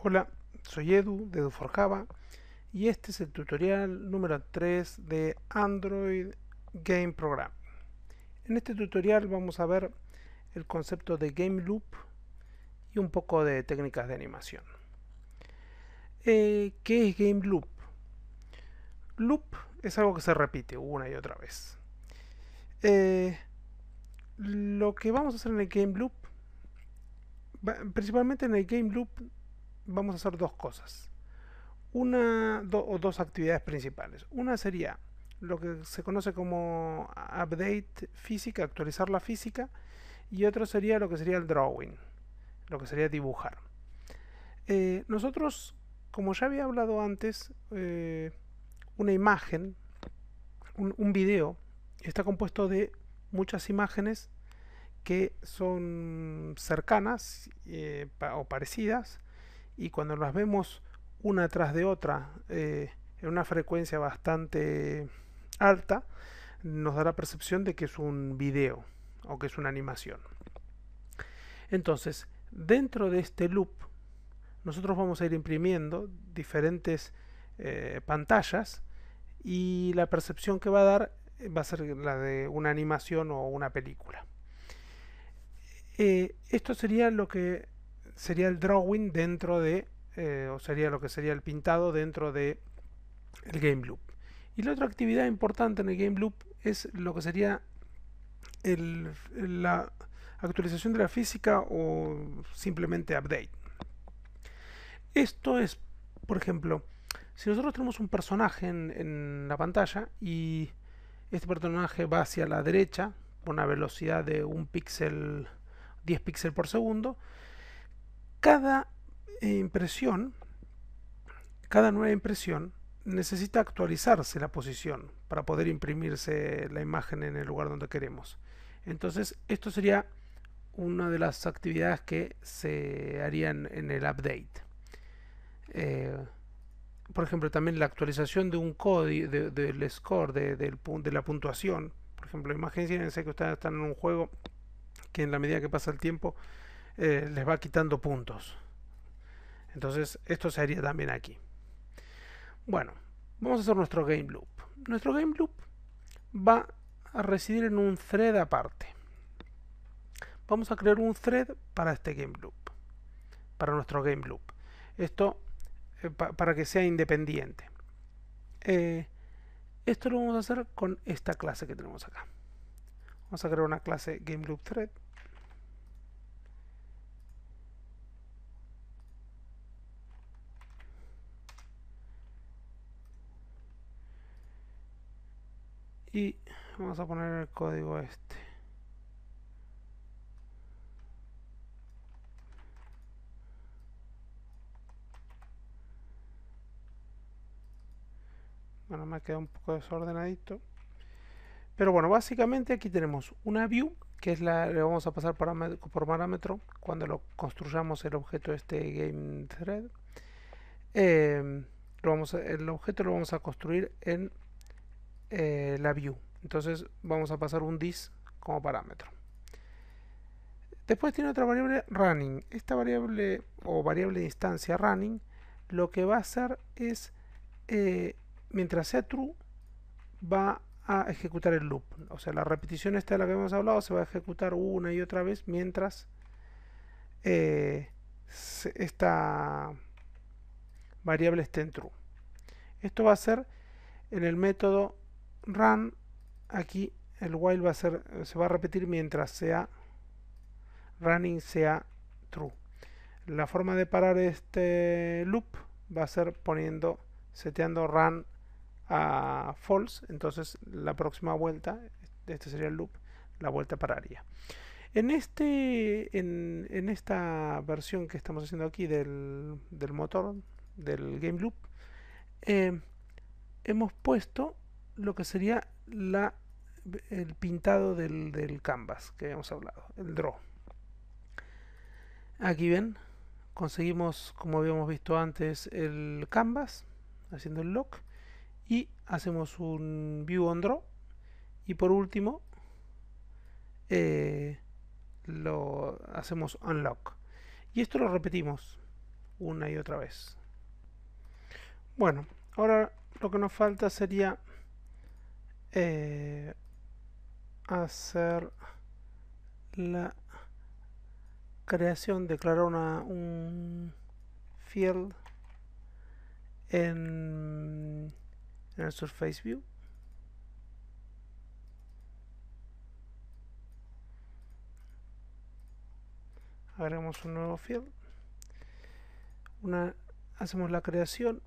Hola, soy Edu de Java y este es el tutorial número 3 de Android Game Program. En este tutorial vamos a ver el concepto de Game Loop y un poco de técnicas de animación. Eh, ¿Qué es Game Loop? Loop es algo que se repite una y otra vez. Eh, lo que vamos a hacer en el Game Loop principalmente en el game loop vamos a hacer dos cosas. Una o dos actividades principales. Una sería lo que se conoce como update física, actualizar la física, y otro sería lo que sería el drawing, lo que sería dibujar. Eh, nosotros, como ya había hablado antes, eh, una imagen, un, video, está compuesto de muchas imágenes que son cercanas eh, o parecidas y cuando las vemos una tras de otra eh, en una frecuencia bastante alta, nos da la percepción de que es un video o que es una animación. Entonces, dentro de este loop, nosotros vamos a ir imprimiendo diferentes eh, pantallas y la percepción que va a dar eh, va a ser la de una animación o una película. esto sería lo que sería el drawing dentro de, eh, o sería lo que sería el pintado dentro de el game loop. Y la otra actividad importante en el game loop es lo que sería la actualización de la física o simplemente update. Esto es, por ejemplo, si nosotros tenemos un personaje en, la pantalla y este personaje va hacia la derecha, con una velocidad de un píxel, 10 píxeles por segundo, cada eh, impresión, cada nueva impresión necesita actualizarse la posición para poder imprimirse la imagen en el lugar donde queremos. Entonces, esto sería una de las actividades que se harían en el update. Eh, por ejemplo, también la actualización de un código, del score, de, la puntuación. Por ejemplo, imagínense que ustedes están en un juego que en la medida que pasa el tiempo eh, les va quitando puntos. Entonces esto se haría también aquí. Bueno, vamos a hacer nuestro game loop. Nuestro game loop va a residir en un thread aparte. Vamos a crear un thread para este game loop, para nuestro game loop. Esto eh, para que sea independiente. Eh, esto lo vamos a hacer con esta clase que tenemos acá. Vamos a crear una clase game loop thread y vamos a poner el código este bueno me queda un poco desordenadito pero bueno básicamente aquí tenemos una view que es la le vamos a pasar por parámetro cuando lo construyamos el objeto este game thread em, vamos el objeto lo vamos a construir en eh, la view. Entonces vamos a pasar un dis como parámetro. Después tiene otra variable running. Esta variable o variable de instancia running lo que va a hacer es, eh, mientras sea true, va a ejecutar el loop. O sea, la repetición esta de la que hemos hablado se va a ejecutar una y otra vez mientras eh, esta variable esté en true. Esto va a ser en el método run, aquí el while va a ser, se va a repetir mientras sea running sea true. La forma de parar este loop va a ser poniendo, seteando run a false, entonces la próxima vuelta, este sería el loop, la vuelta pararía. En, este, en, esta versión que estamos haciendo aquí del, motor, del game loop, eh, hemos puesto lo que sería la, el pintado del, canvas que habíamos hablado, el draw. Aquí ven, conseguimos como habíamos visto antes el canvas haciendo el lock y hacemos un view on draw y por último eh, lo hacemos unlock y esto lo repetimos una y otra vez bueno ahora lo que nos falta sería eh, hacer la creación, declarar una, un field en, el Surface View. Agregamos un nuevo field. Una, hacemos la creación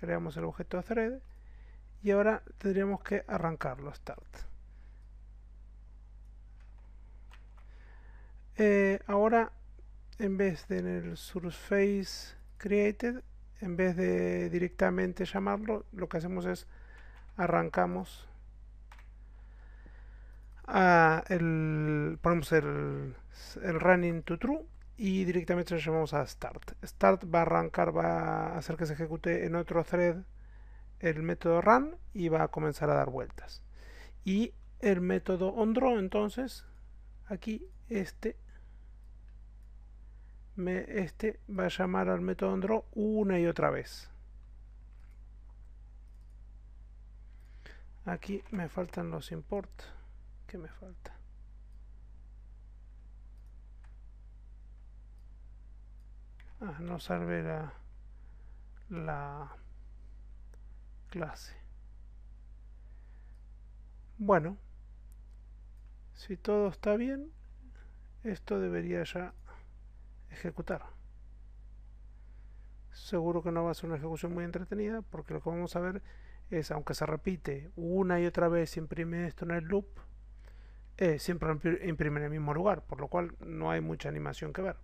creamos el objeto thread y ahora tendríamos que arrancarlo start eh, ahora en vez de en el surface created en vez de directamente llamarlo lo que hacemos es arrancamos el, ponemos el, el running to true y directamente le llamamos a start. Start va a arrancar, va a hacer que se ejecute en otro thread el método run y va a comenzar a dar vueltas. Y el método onDraw entonces, aquí este, me, este va a llamar al método onDraw una y otra vez. Aquí me faltan los imports qué me falta? no salve la, la clase. Bueno, si todo está bien, esto debería ya ejecutar. Seguro que no va a ser una ejecución muy entretenida porque lo que vamos a ver es, aunque se repite una y otra vez, imprime esto en el loop, eh, siempre imprime en el mismo lugar, por lo cual no hay mucha animación que ver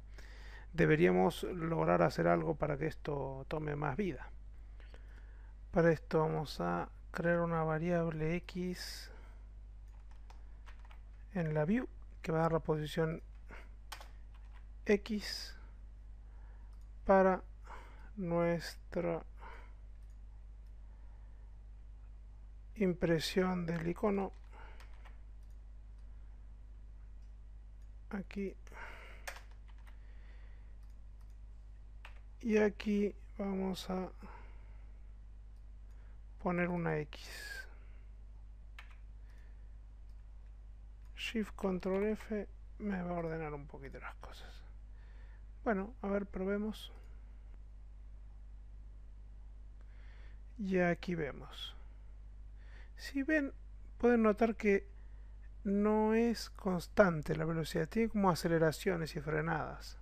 deberíamos lograr hacer algo para que esto tome más vida. Para esto vamos a crear una variable x en la view que va a dar la posición x para nuestra impresión del icono aquí y aquí vamos a poner una X Shift Control F me va a ordenar un poquito las cosas bueno, a ver, probemos y aquí vemos si ven, pueden notar que no es constante la velocidad, tiene como aceleraciones y frenadas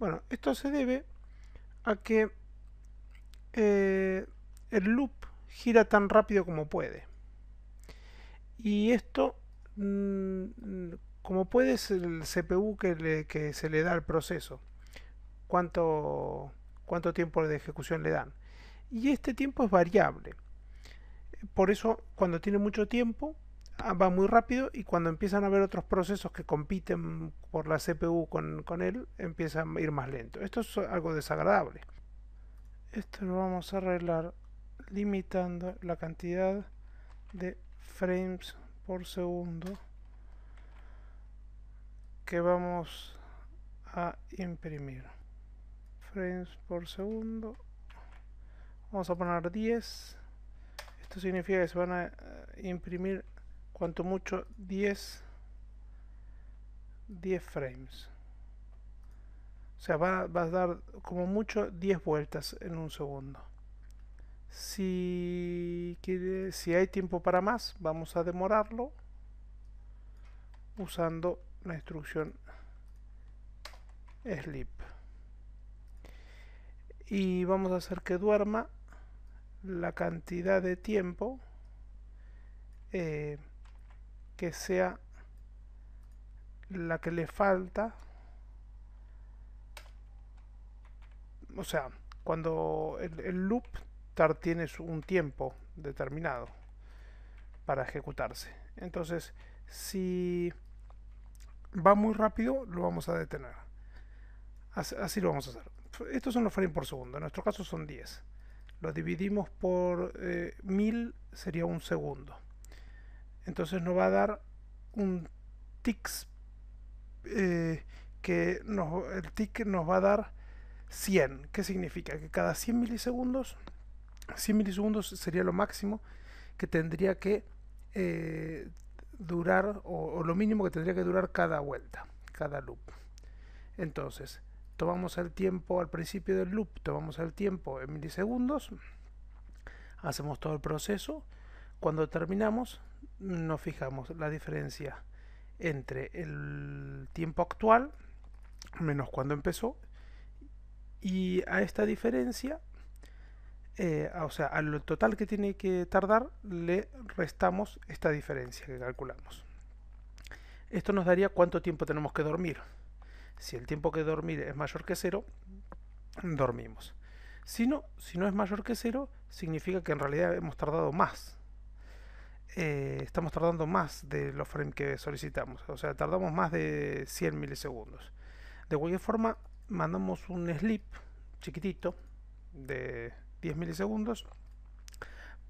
bueno, esto se debe a que eh, el loop gira tan rápido como puede. Y esto, mm, como puede, es el CPU que, que, se le da al proceso. Cuánto, cuánto tiempo de ejecución le dan. Y este tiempo es variable. Por eso, cuando tiene mucho tiempo, Ah, va muy rápido y cuando empiezan a ver otros procesos que compiten por la CPU con, con él, empieza a ir más lento. Esto es algo desagradable. Esto lo vamos a arreglar limitando la cantidad de frames por segundo que vamos a imprimir. Frames por segundo. Vamos a poner 10. Esto significa que se van a eh, imprimir cuanto mucho 10 10 frames o sea va, a dar como mucho 10 vueltas en un segundo si, si hay tiempo para más vamos a demorarlo usando la instrucción sleep y vamos a hacer que duerma la cantidad de tiempo eh, que sea la que le falta. O sea, cuando el, loop tar tiene un tiempo determinado para ejecutarse. Entonces, si va muy rápido, lo vamos a detener. Así, lo vamos a hacer. Estos son los frames por segundo. En nuestro caso son 10. Lo dividimos por 1000 eh, sería un segundo entonces nos va a dar un tick eh, que nos, el tick nos va a dar 100 ¿qué significa? que cada 100 milisegundos 100 milisegundos sería lo máximo que tendría que eh, durar o, lo mínimo que tendría que durar cada vuelta cada loop entonces tomamos el tiempo al principio del loop tomamos el tiempo en milisegundos hacemos todo el proceso cuando terminamos nos fijamos la diferencia entre el tiempo actual, menos cuando empezó, y a esta diferencia, eh, o sea, al total que tiene que tardar, le restamos esta diferencia que calculamos. Esto nos daría cuánto tiempo tenemos que dormir. Si el tiempo que dormir es mayor que cero, dormimos. Si no, si no es mayor que cero, significa que en realidad hemos tardado más eh, estamos tardando más de los frames que solicitamos. O sea, tardamos más de 100 milisegundos. De cualquier forma, mandamos un slip chiquitito de 10 milisegundos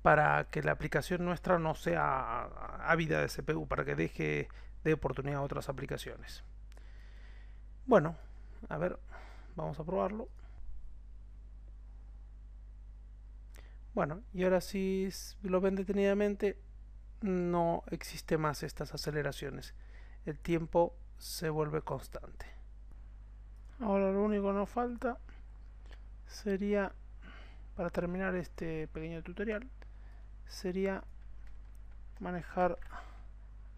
para que la aplicación nuestra no sea ávida de CPU, para que deje de oportunidad a otras aplicaciones. Bueno, a ver, vamos a probarlo. Bueno, y ahora si lo ven detenidamente, no existe más estas aceleraciones. El tiempo se vuelve constante. Ahora lo único que nos falta sería, para terminar este pequeño tutorial, sería manejar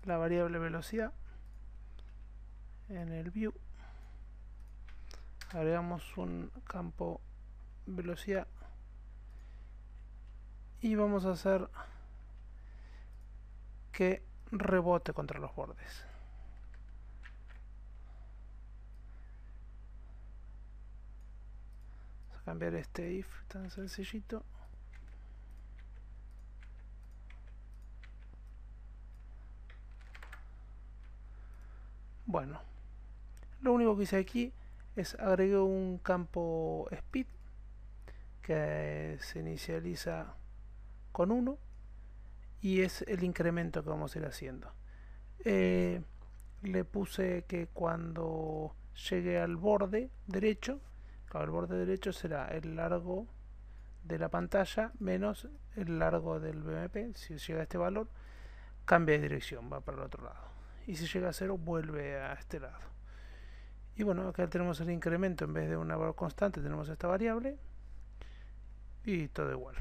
la variable velocidad en el view. Agregamos un campo velocidad y vamos a hacer rebote contra los bordes. Vamos a cambiar este if tan sencillito. Bueno, lo único que hice aquí es agregué un campo speed que se inicializa con 1 y es el incremento que vamos a ir haciendo. Eh, le puse que cuando llegue al borde derecho, el borde derecho será el largo de la pantalla menos el largo del BMP, si llega a este valor, cambia de dirección, va para el otro lado. Y si llega a cero, vuelve a este lado. Y bueno, acá tenemos el incremento, en vez de una valor constante tenemos esta variable. Y todo igual.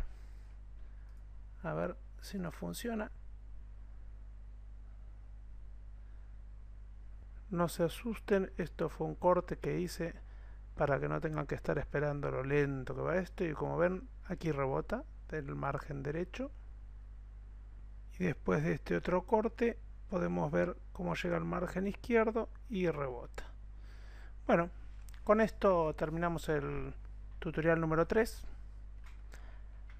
A ver, si no funciona, no se asusten, esto fue un corte que hice para que no tengan que estar esperando lo lento que va esto y como ven aquí rebota del margen derecho y después de este otro corte podemos ver cómo llega al margen izquierdo y rebota bueno con esto terminamos el tutorial número 3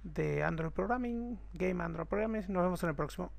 de Android Programming, Game Android Programming. Nos vemos en el próximo.